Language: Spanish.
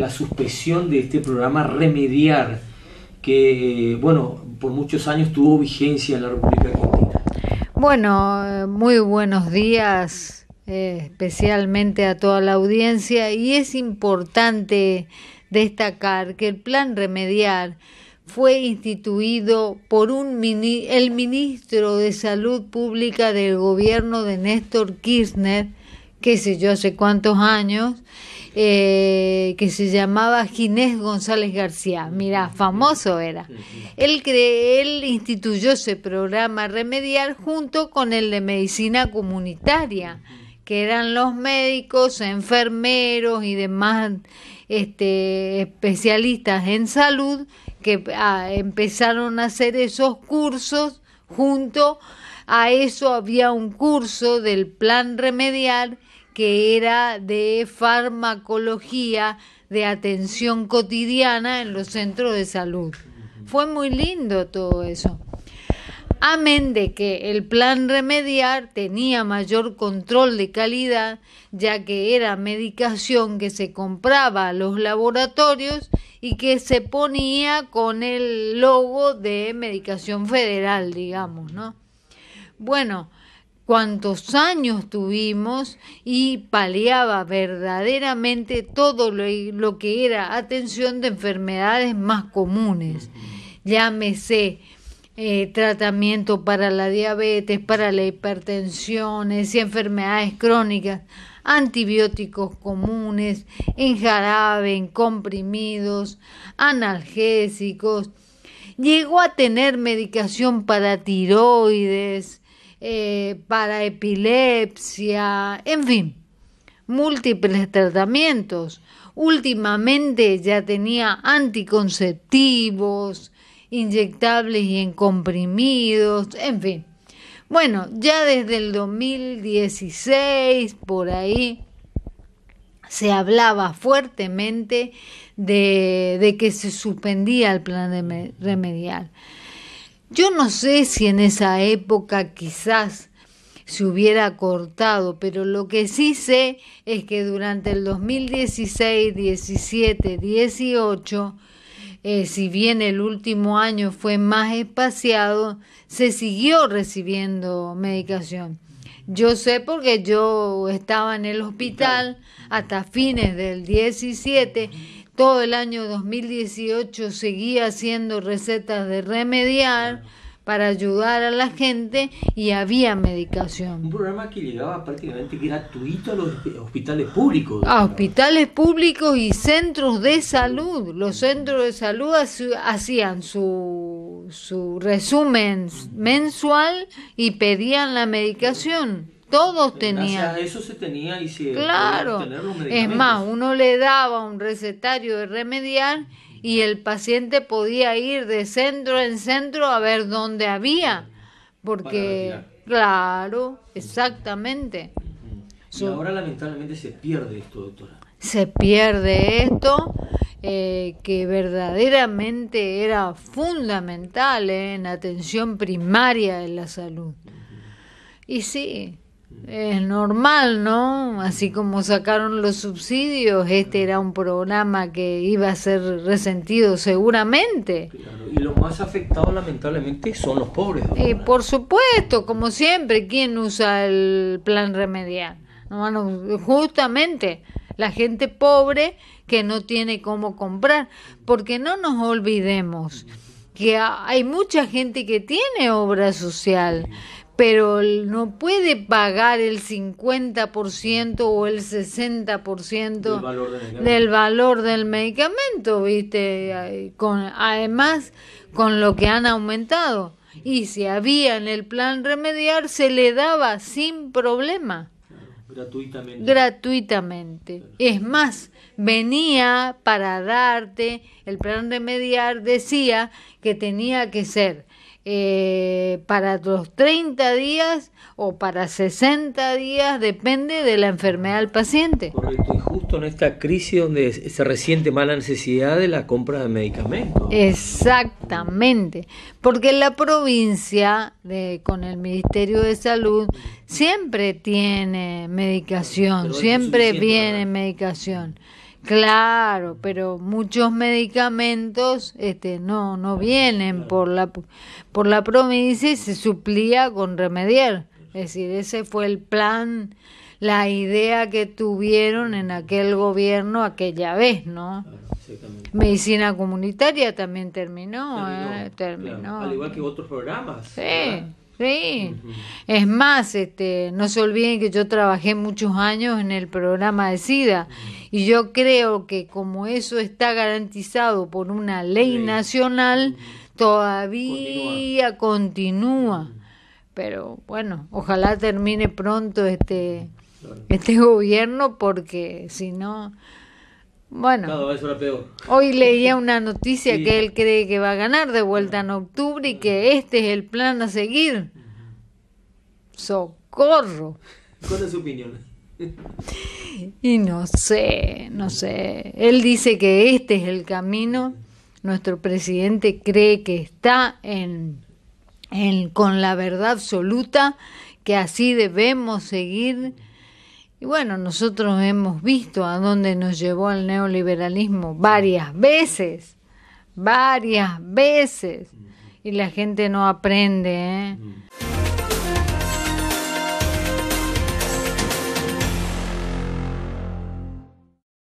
la suspensión de este programa Remediar, que, bueno, por muchos años tuvo vigencia en la República Argentina. Bueno, muy buenos días, eh, especialmente a toda la audiencia, y es importante destacar que el plan Remediar fue instituido por un el ministro de Salud Pública del gobierno de Néstor Kirchner, que sé yo, hace cuántos años, eh, que se llamaba Ginés González García. Mira, famoso era. Él, él instituyó ese programa remediar junto con el de medicina comunitaria, que eran los médicos, enfermeros y demás este, especialistas en salud que ah, empezaron a hacer esos cursos junto a eso había un curso del plan remediar que era de farmacología de atención cotidiana en los centros de salud. Fue muy lindo todo eso. Amén de que el plan remediar tenía mayor control de calidad, ya que era medicación que se compraba a los laboratorios y que se ponía con el logo de medicación federal, digamos, ¿no? Bueno, cuántos años tuvimos y paliaba verdaderamente todo lo, que era atención de enfermedades más comunes. Llámese eh, tratamiento para la diabetes, para la hipertensión, y eh, enfermedades crónicas, antibióticos comunes, en jarabe, en comprimidos, analgésicos. Llegó a tener medicación para tiroides, eh, para epilepsia, en fin, múltiples tratamientos. Últimamente ya tenía anticonceptivos, inyectables y encomprimidos en fin. Bueno, ya desde el 2016, por ahí, se hablaba fuertemente de, de que se suspendía el plan remedial. Yo no sé si en esa época quizás se hubiera cortado, pero lo que sí sé es que durante el 2016, 17, 18, si bien el último año fue más espaciado, se siguió recibiendo medicación. Yo sé porque yo estaba en el hospital hasta fines del 17 todo el año 2018 seguía haciendo recetas de remediar para ayudar a la gente y había medicación. Un programa que llegaba prácticamente gratuito a los hospitales públicos. A hospitales públicos y centros de salud. Los centros de salud hacían su, su resumen mensual y pedían la medicación. Todos tenían. eso se tenía y se claro. es más, uno le daba un recetario de remediar y el paciente podía ir de centro en centro a ver dónde había. Porque, claro, exactamente. Y ahora lamentablemente se pierde esto, doctora. Se pierde esto. Eh, que verdaderamente era fundamental eh, en atención primaria en la salud. Y sí, es normal, ¿no? Así como sacaron los subsidios, este era un programa que iba a ser resentido seguramente. y los más afectados lamentablemente son los pobres. Y por supuesto, como siempre, ¿quién usa el plan remedial? justamente la gente pobre que no tiene cómo comprar, porque no nos olvidemos que hay mucha gente que tiene obra social pero no puede pagar el 50% o el 60% del valor del, medicamento, ¿viste? Con, además, con lo que han aumentado. Y si había en el plan remediar, se le daba sin problema. Gratuitamente. Gratuitamente. Es más, venía para darte, el plan remediar decía que tenía que ser eh, para los 30 días o para 60 días, depende de la enfermedad del paciente. Correcto, y justo en esta crisis donde se resiente mala necesidad de la compra de medicamentos. Exactamente, porque la provincia, de, con el Ministerio de Salud, siempre tiene medicación, siempre viene medicación. Claro, pero muchos medicamentos este, no, no vienen por la, por la provincia y se suplía con remediar. Es decir, ese fue el plan, la idea que tuvieron en aquel gobierno aquella vez, ¿no? Medicina comunitaria también terminó, terminó. Eh, Al igual que otros programas. Sí. Sí, es más, este, no se olviden que yo trabajé muchos años en el programa de SIDA y yo creo que como eso está garantizado por una ley, nacional, todavía continúa. Pero bueno, ojalá termine pronto este, este gobierno porque si no... Bueno, hoy leía una noticia que él cree que va a ganar de vuelta en octubre y que este es el plan a seguir. Socorro. ¿Cuál es su opinión? y no sé, no sé. Él dice que este es el camino. Nuestro presidente cree que está en, en con la verdad absoluta, que así debemos seguir y bueno, nosotros hemos visto a dónde nos llevó el neoliberalismo varias veces, varias veces. Y la gente no aprende. ¿eh? Mm.